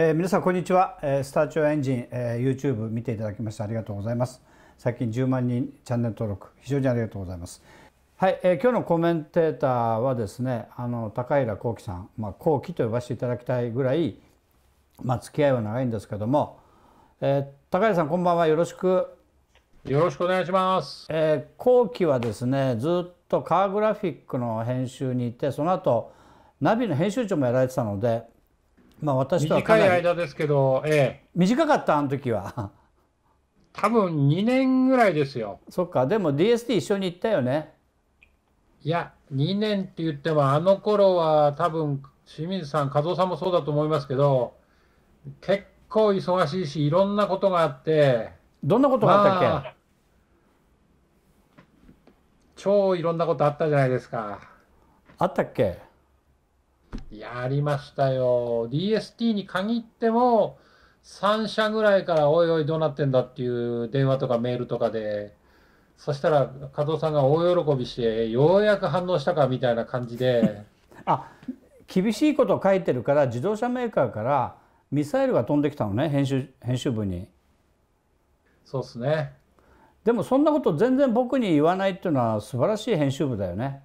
えー、皆さんこんにちは、えー、スターチオエンジン、えー、YouTube 見ていただきましてありがとうございます最近10万人チャンネル登録非常にありがとうございますはい、えー、今日のコメンテーターはですねあの高平幸喜さんまあ幸喜と呼ばせていただきたいぐらいまあ付き合いは長いんですけども、えー、高平さんこんばんはよろしくよろしくお願いします。えー、後期はですね、ずっとカーグラフィックの編集にいて、その後ナビの編集長もやられてたので、まあ私とは短い間ですけど、ええ、短かったあの時は多分2年ぐらいですよそっかでも DST 一緒に行ったよねいや2年って言ってもあの頃は多分清水さん和夫さんもそうだと思いますけど結構忙しいしいろんなことがあってどんなことがあったっけ、まあ、超いろんなことあったじゃないですかあったっけやりましたよ。DST に限っても、3社ぐらいから、おいおい、どうなってんだっていう電話とかメールとかで、そしたら加藤さんが大喜びして、ようやく反応したかみたいな感じで。あ厳しいことを書いてるから、自動車メーカーからミサイルが飛んできたのね、編集編集部に。そうっすね。でもそんなこと全然僕に言わないっていうのは素晴らしい編集部だよね。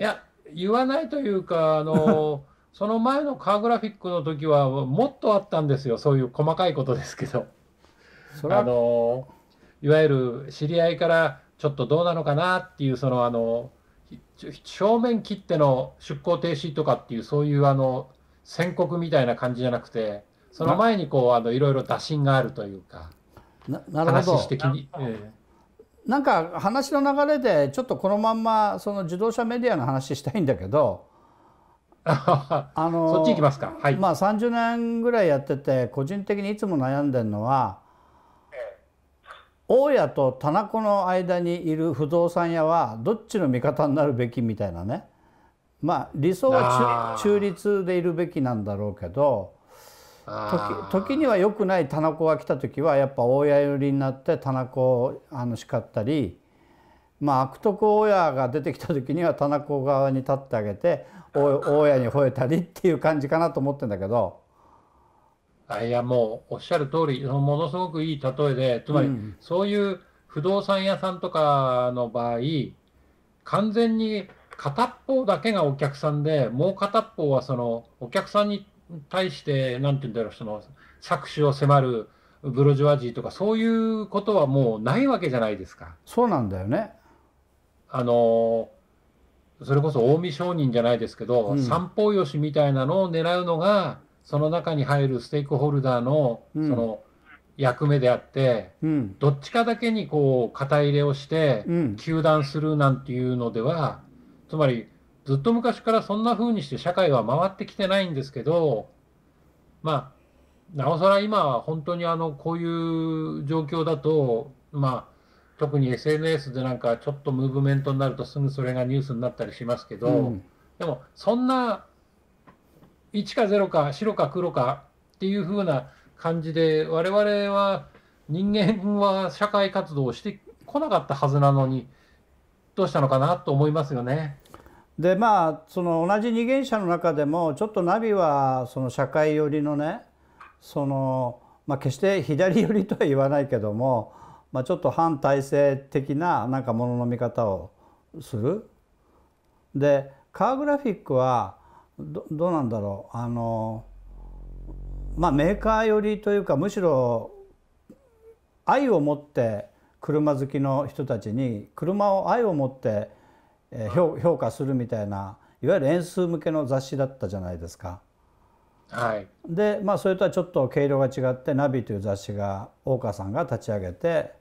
いや言わないというか、あの、その前のカーグラフィックの時はもっとあったんですよ、そういう細かいことですけど。あの、いわゆる知り合いからちょっとどうなのかなっていう、そのあの、正面切っての出航停止とかっていう、そういうあの、宣告みたいな感じじゃなくて、その前にこう、あの、いろいろ打診があるというか、ななるほど。話してきに、えーなんか話の流れでちょっとこのまんまその自動車メディアの話したいんだけどあの そっち行きますか、はい、まあ、30年ぐらいやってて個人的にいつも悩んでるのは、大家と田中の間にいる不動産屋はどっちの味方になるべきみたいなねまあ理想は中立でいるべきなんだろうけど時には良くない田中が来た時はやっぱ大家寄りになって田中をあの叱ったり、まあ、悪徳大家が出てきた時には田中側に立ってあげて 大家に吠えたりっていう感じかなと思ってんだけど。いやもうおっしゃる通りものすごくいい例えでつまり、そういう不動産屋さんとかの場合完全に片っぽだけがお客さんでもう片っぽはそのお客さんに対して、なんて言うんだろう、その、搾取を迫るブロジョアジーとか、そういうことはもうないわけじゃないですか。そうなんだよね。あの、それこそ近江商人じゃないですけど、うん、三方よしみたいなのを狙うのが、その中に入るステークホルダーの、その、役目であって、うん、どっちかだけにこう、肩入れをして、糾弾するなんていうのでは、つまり、ずっと昔からそんな風にして社会は回ってきてないんですけど、まあ、なおさら今は本当にあの、こういう状況だと、まあ、特に SNS でなんかちょっとムーブメントになるとすぐそれがニュースになったりしますけど、うん、でもそんな1か0か白か黒かっていう風な感じで我々は人間は社会活動をしてこなかったはずなのにどうしたのかなと思いますよね。でまあその同じ二元社の中でもちょっとナビはその社会寄りのねその、まあ、決して左寄りとは言わないけども、まあ、ちょっと反体制的ななんかものの見方をする。でカーグラフィックはどうなんだろうあの、まあ、メーカー寄りというかむしろ愛を持って車好きの人たちに車を愛を持ってえー、評価するみたいないわゆる円数向けの雑誌だったじゃないですか。はい、でまあそれとはちょっと毛色が違って「ナビ」という雑誌が大川さんが立ち上げて、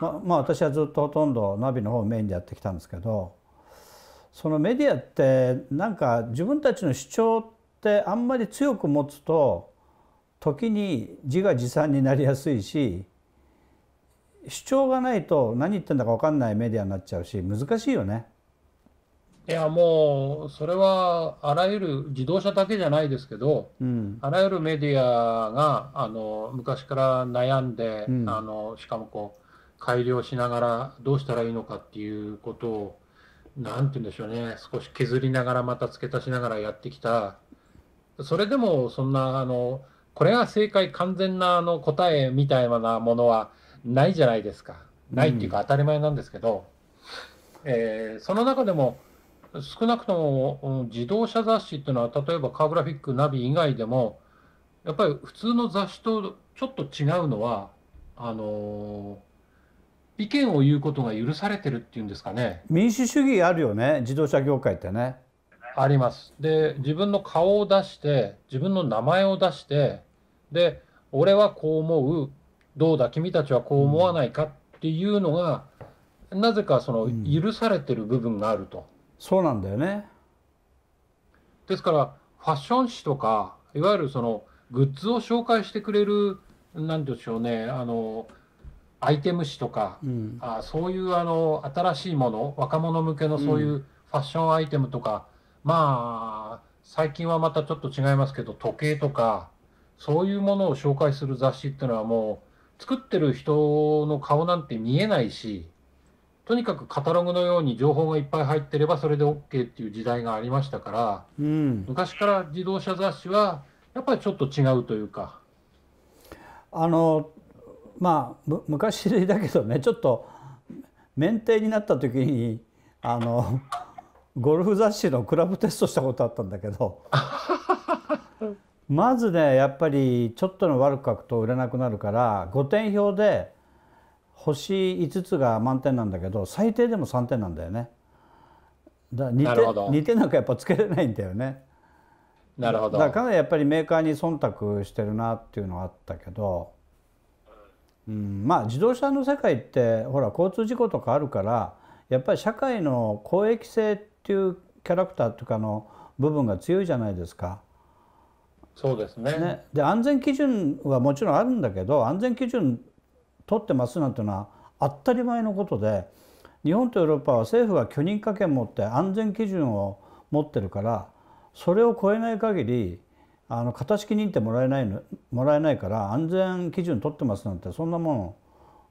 ま、まあ私はずっとほとんど「ナビ」の方をメインでやってきたんですけどそのメディアってなんか自分たちの主張ってあんまり強く持つと時に自画自賛になりやすいし主張がないと何言ってんだか分かんないメディアになっちゃうし難しいよね。いや、もう、それは、あらゆる、自動車だけじゃないですけど、うん、あらゆるメディアが、あの、昔から悩んで、うん、あの、しかもこう、改良しながら、どうしたらいいのかっていうことを、何て言うんでしょうね、少し削りながら、また付け足しながらやってきた。それでも、そんな、あの、これが正解、完全な、あの、答えみたいなものは、ないじゃないですか。ないっていうか、当たり前なんですけど、えー、その中でも、少なくとも自動車雑誌っていうのは例えばカーグラフィックナビ以外でもやっぱり普通の雑誌とちょっと違うのはあの意見を言うことが許されてるっていうんですかね民主主義あるよね自動車業界ってねありますで自分の顔を出して自分の名前を出してで俺はこう思うどうだ君たちはこう思わないかっていうのが、うん、なぜかその許されてる部分があると。そうなんだよね。ですからファッション誌とかいわゆるそのグッズを紹介してくれる何でしょうねあのアイテム誌とか、うん、あそういうあの新しいもの若者向けのそういうファッションアイテムとか、うん、まあ最近はまたちょっと違いますけど時計とかそういうものを紹介する雑誌っていうのはもう作ってる人の顔なんて見えないしとにかくカタログのように情報がいっぱい入ってればそれで OK っていう時代がありましたから、うん、昔から自動車雑誌はやっぱりちょっと違うというか。あのまあ昔だけどねちょっと免停になった時にあのゴルフ雑誌のクラブテストしたことあったんだけど まずねやっぱりちょっとの悪く書くと売れなくなるから5点表で星5つが満点なんだけど最低でも3点なんだよねだ2点な2点なんかやっぱつけれないんだよねなるほどだからかなりやっぱりメーカーに忖度してるなっていうのはあったけど、うん、まあ自動車の世界ってほら交通事故とかあるからやっぱり社会の公益性っていうキャラクターっていうかの部分が強いじゃないですか。そうですね、ね、で安全基準はもちろんあるんだけど安全基準取ってますなんていうのは当たり前のことで日本とヨーロッパは政府が許認可権持って安全基準を持ってるからそれを超えない限りあの型式認定もらえないのもらえないから安全基準取ってますなんてそんなもの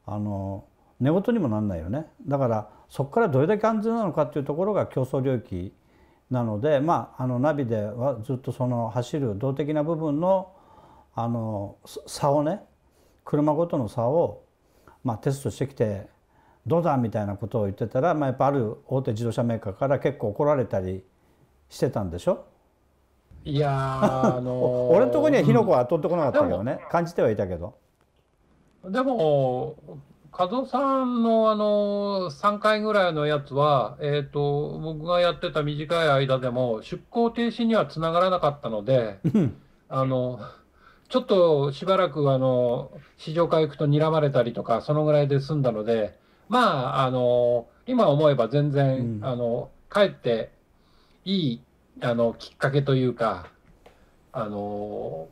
あの寝言にもなんないよねだからそこからどれだけ安全なのかっていうところが競争領域なのでまああのナビではずっとその走る動的な部分のあの差をね車ごとの差をまあ、テストしてきてどうだみたいなことを言ってたら、まあ、やっぱある大手自動車メーカーから結構怒られたりしてたんでしょいやあのー、俺のとこには火の粉は当ってこなかったけどね、うん、感じてはいたけどでも加藤さんのあの3回ぐらいのやつは、えーと、と僕がやってた短い間でも出航停止にはつながらなかったので、あのちょっとしばらくあの市場回復と睨まれたりとか、そのぐらいで済んだので、まあ、あの今思えば全然、うん、あのかえっていいあのきっかけというか、あの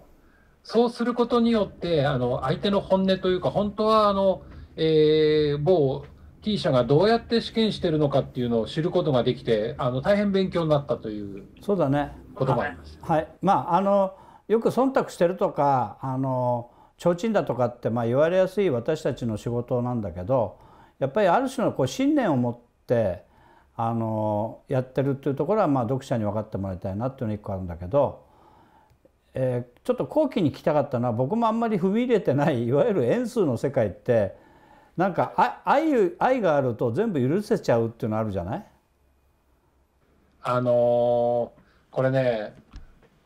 そうすることによってあの相手の本音というか、本当はあの、えー、某 T 社がどうやって試験してるのかっていうのを知ることができて、あの大変勉強になったというそうだねりはい、まああのよく忖度してるとかあの提灯だとかってまあ言われやすい私たちの仕事なんだけどやっぱりある種のこう信念を持ってあのやってるっていうところはまあ読者に分かってもらいたいなっていうのが一個あるんだけど、えー、ちょっと後期に聞きたかったのは僕もあんまり踏み入れてないいわゆる円数の世界ってなんか愛愛があると全部許せちゃうっていうのあるじゃないあのー、これね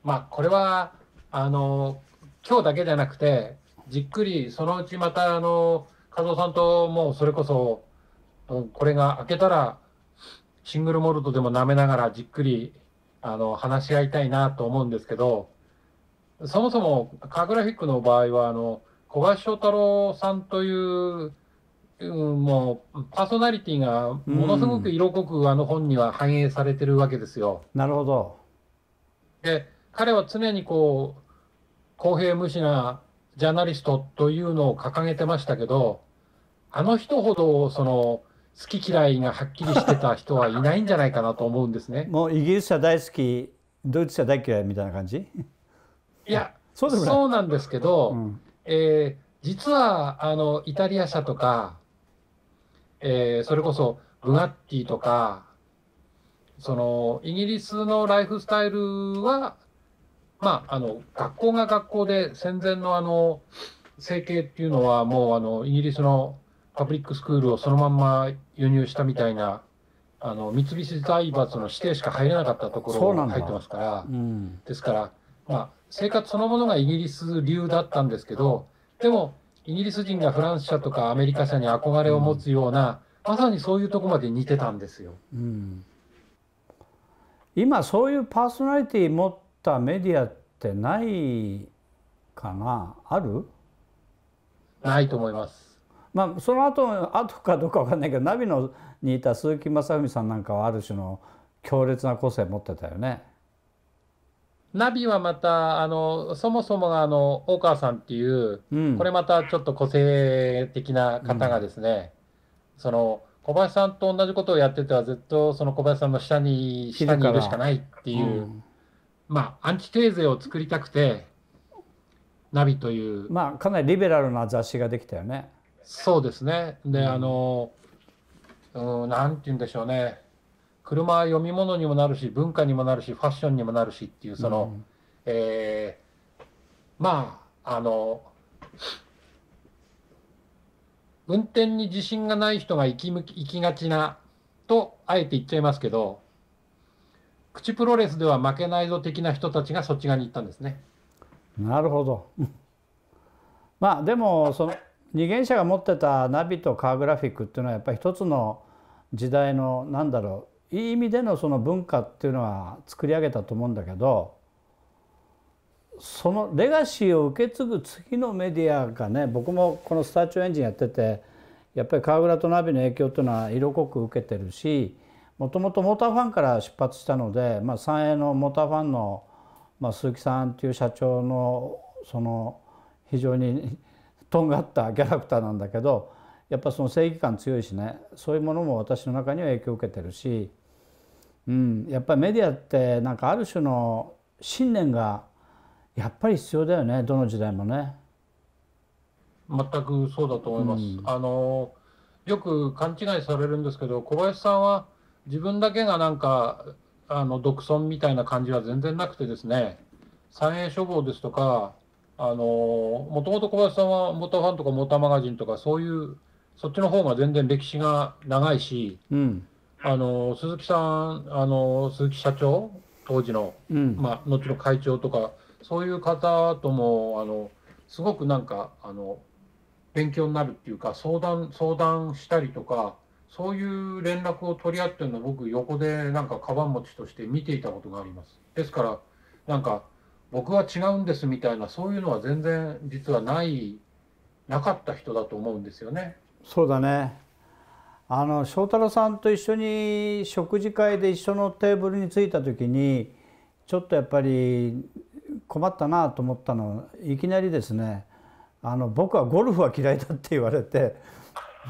まあこれはあの今日だけじゃなくてじっくりそのうちまたあの和夫さんともうそれこそこれが開けたらシングルモルトでも舐めながらじっくりあの話し合いたいなと思うんですけどそもそもカーグラフィックの場合はあの小林翔太郎さんといううん、もうパーソナリティがものすごく色濃くあの本には反映されてるわけですよ。なるほど。で彼は常にこう公平無視なジャーナリストというのを掲げてましたけどあの人ほどその好き嫌いがはっきりしてた人はいないんじゃないかなと思うんですね。もうイギリスは大好きドイツは大嫌いみたいな感じいやそうそうなんですけど、うん、えー、実はあのイタリア車とか、えー、それこそブガッティとかそのイギリスのライフスタイルはまあ、あの学校が学校で戦前のあの整形っていうのはもうあのイギリスのパブリックスクールをそのまんま輸入したみたいなあの三菱財閥の指定しか入れなかったところが入ってますから、うん、ですから、まあ、生活そのものがイギリス流だったんですけどでもイギリス人がフランス社とかアメリカ社に憧れを持つような、うん、まさにそういうとこまで似てたんですよ。うん、今そういうパーソナリティ持ったメディアってないかなあるないと思います。まあその後後かどうかわかんないけどナビのにいた鈴木雅文さんなんかはある種の強烈な個性持ってたよね。ナビはまた、あの、そもそもあの、大川さんっていう、うん、これまたちょっと個性的な方がですね、うん、その、小林さんと同じことをやってては、ずっとその小林さんの下に、下にいるしかないっていう、うん、まあ、アンチテーゼを作りたくてナビというまあかなりリベラルな雑誌ができたよねそうですねで、うん、あのうんなんて言うんでしょうね車は読み物にもなるし文化にもなるしファッションにもなるしっていうその、うん、えー、まああの運転に自信がない人が行き行きがちなとあえて言っちゃいますけど口プロレスでは負けないぞ的な人たちがそっち側に行ったんですね。なるほど。まあでもその二元者が持ってたナビとカーグラフィックっていうのはやっぱり一つの時代のなんだろういい意味でのその文化っていうのは作り上げたと思うんだけどそのレガシーを受け継ぐ次のメディアがね僕もこのスターチュエンジンやっててやっぱりカーグラとナビの影響というのは色濃く受けてるしもともとモーターファンから出発したので、まあ、三栄のモーターファンの、まあ、鈴木さんという社長のその非常に とんがったキャラクターなんだけどやっぱその正義感強いしねそういうものも私の中には影響を受けてるし、うん、やっぱりメディアってなんかある種の信念がやっぱり必要だよねどの時代もね。全くそうだと思います、うん、あのよく勘違いされるんですけど小林さんは自分だけがなんかあの独尊みたいな感じは全然なくてですね三栄処方ですとかあのもともと小林さんはモーターファンとかモーターマガジンとかそういうそっちの方が全然歴史が長いし、うん、あの鈴木さんあの鈴木社長当時の、うん、まあ、後の会長とかそういう方ともあのすごくなんかあの勉強になるっていうか相談相談したりとかそういう連絡を取り合ってるのを僕横でなんかカバン持ちとして見ていたことがあります。ですからなんか僕は違うんですみたいなそういうのは全然実はないなかった人だと思うんですよね。そうだねあの翔太郎さんと一緒に食事会で一緒のテーブルに着いた時にちょっとやっぱり困ったなと思ったのいきなりですねあの僕はゴルフは嫌いだって言われて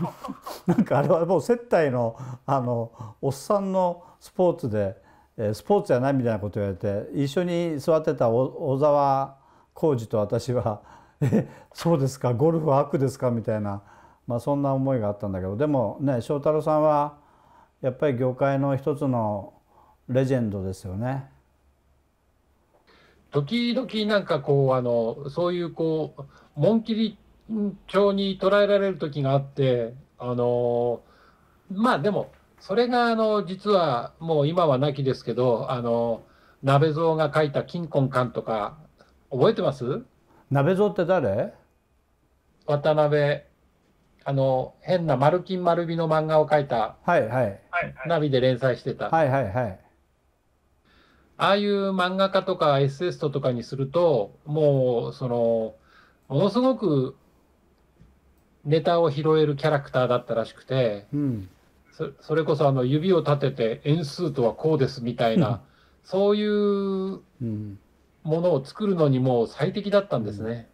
なんかあれはもう接待のあのおっさんのスポーツで、えー、スポーツじゃないみたいなこと言われて一緒に座ってた小沢浩二と私は「えそうですかゴルフは悪ですか?」みたいな、まあ、そんな思いがあったんだけどでもね翔太郎さんはやっぱり業界の一つのレジェンドですよね。時々なんかこうあのそういうこう紋切り慎重に捉えられる時があってあのまあでもそれがあの実はもう今はなきですけどあの鍋蔵が書いた「金婚館」とか覚えてます鍋蔵って誰渡辺あの変な丸金丸美の漫画を書いた、はいはい、ナビで連載してた、はいはいはい、ああいう漫画家とかエッセストとかにするともうそのものすごくネタを拾えるキャラクターだったらしくて、うん、そそれこそあの指を立てて円数とはこうですみたいな、そういうものを作るのにも最適だったんですね。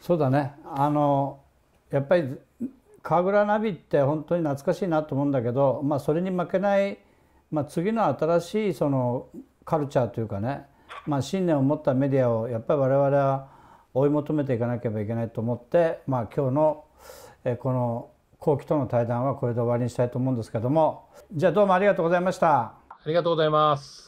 そうだねあのやっぱり神楽ナビって本当に懐かしいなと思うんだけど、まあ、それに負けない、まあ、次の新しいそのカルチャーというかね、まあ、信念を持ったメディアをやっぱり我々は追い求めていかなければいけないと思って、まあ、今日の、えこの後期との対談はこれで終わりにしたいと思うんですけどもじゃあどうもありがとうございましたありがとうございます